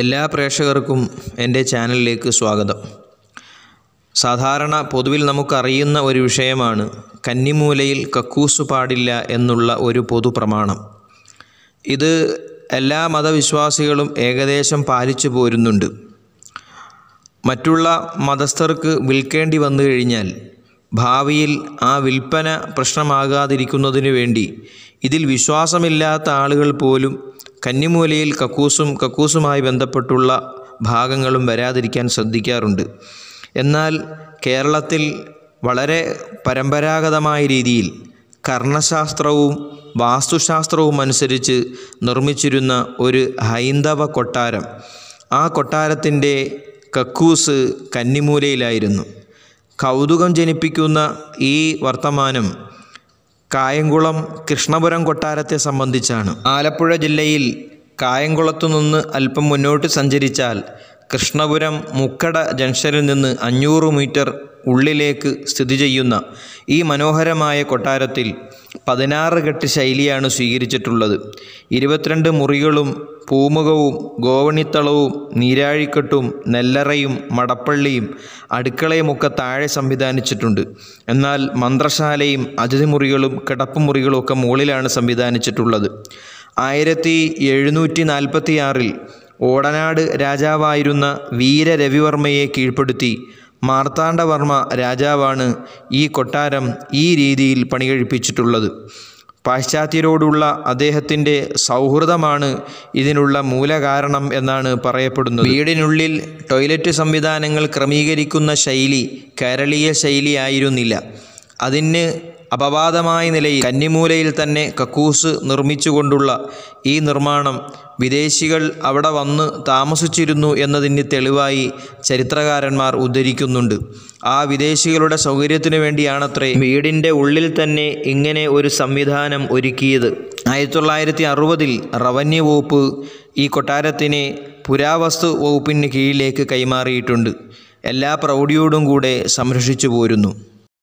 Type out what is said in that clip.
എല്ലാ പ്രേക്ഷകർക്കും എൻ്റെ ചാനലിലേക്ക് സ്വാഗതം സാധാരണ പൊതുവിൽ നമുക്കറിയുന്ന ഒരു വിഷയമാണ് കന്നിമൂലയിൽ കക്കൂസ് പാടില്ല എന്നുള്ള ഒരു പൊതു പ്രമാണം ഇത് എല്ലാ മതവിശ്വാസികളും ഏകദേശം പാലിച്ചു പോരുന്നുണ്ട് മറ്റുള്ള മതസ്ഥർക്ക് വിൽക്കേണ്ടി വന്നു കഴിഞ്ഞാൽ ഭാവിയിൽ ആ വിൽപ്പന പ്രശ്നമാകാതിരിക്കുന്നതിന് വേണ്ടി ഇതിൽ വിശ്വാസമില്ലാത്ത ആളുകൾ പോലും കന്നിമൂലയിൽ കക്കൂസും കക്കൂസുമായി ബന്ധപ്പെട്ടുള്ള ഭാഗങ്ങളും വരാതിരിക്കാൻ ശ്രദ്ധിക്കാറുണ്ട് എന്നാൽ കേരളത്തിൽ വളരെ പരമ്പരാഗതമായ രീതിയിൽ കർണശാസ്ത്രവും വാസ്തുശാസ്ത്രവും അനുസരിച്ച് നിർമ്മിച്ചിരുന്ന ഒരു ഹൈന്ദവ കൊട്ടാരം ആ കൊട്ടാരത്തിൻ്റെ കക്കൂസ് കന്നിമൂലയിലായിരുന്നു കൗതുകം ജനിപ്പിക്കുന്ന ഈ വർത്തമാനം കായംകുളം കൃഷ്ണപുരം കൊട്ടാരത്തെ സംബന്ധിച്ചാണ് ആലപ്പുഴ ജില്ലയിൽ കായംകുളത്തു നിന്ന് അല്പം മുന്നോട്ട് സഞ്ചരിച്ചാൽ കൃഷ്ണപുരം മുക്കട ജംഗ്ഷനിൽ നിന്ന് അഞ്ഞൂറ് മീറ്റർ ഉള്ളിലേക്ക് സ്ഥിതി ചെയ്യുന്ന ഈ മനോഹരമായ കൊട്ടാരത്തിൽ പതിനാറ് കെട്ട് ശൈലിയാണ് സ്വീകരിച്ചിട്ടുള്ളത് ഇരുപത്തിരണ്ട് മുറികളും പൂമുഖവും ഗോവണിത്തളവും നീരാഴിക്കെട്ടും നെല്ലറയും മടപ്പള്ളിയും അടുക്കളയുമൊക്കെ താഴെ സംവിധാനിച്ചിട്ടുണ്ട് എന്നാൽ മന്ത്രശാലയും അതിഥിമുറികളും കിടപ്പുമുറികളും ഒക്കെ മുകളിലാണ് സംവിധാനിച്ചിട്ടുള്ളത് ആയിരത്തി എഴുന്നൂറ്റി നാൽപ്പത്തിയാറിൽ ഓടനാട് രാജാവായിരുന്ന വീരരവിവർമ്മയെ കീഴ്പ്പെടുത്തി മാർത്താണ്ഡവർമ്മ രാജാവാണ് ഈ കൊട്ടാരം ഈ രീതിയിൽ പണികഴിപ്പിച്ചിട്ടുള്ളത് പാശ്ചാത്യരോടുള്ള അദ്ദേഹത്തിൻ്റെ സൗഹൃദമാണ് ഇതിനുള്ള മൂലകാരണം എന്നാണ് പറയപ്പെടുന്നത് വീടിനുള്ളിൽ ടോയ്ലറ്റ് സംവിധാനങ്ങൾ ക്രമീകരിക്കുന്ന ശൈലി കേരളീയ ശൈലിയായിരുന്നില്ല അതിന് അപവാദമായ നിലയിൽ കന്നിമൂലയിൽ തന്നെ കക്കൂസ് നിർമ്മിച്ചുകൊണ്ടുള്ള ഈ നിർമ്മാണം വിദേശികൾ അവിടെ വന്ന് താമസിച്ചിരുന്നു എന്നതിന് തെളിവായി ചരിത്രകാരന്മാർ ഉദ്ധരിക്കുന്നുണ്ട് ആ വിദേശികളുടെ സൗകര്യത്തിനു വേണ്ടിയാണത്രേ വീടിൻ്റെ ഉള്ളിൽ തന്നെ ഇങ്ങനെ ഒരു സംവിധാനം ഒരുക്കിയത് ആയിരത്തി തൊള്ളായിരത്തി അറുപതിൽ റവന്യൂ വകുപ്പ് ഈ കൊട്ടാരത്തിനെ പുരാവസ്തു വകുപ്പിന് കീഴിലേക്ക് കൈമാറിയിട്ടുണ്ട് എല്ലാ പ്രൗഢിയോടും കൂടെ സംരക്ഷിച്ചു പോരുന്നു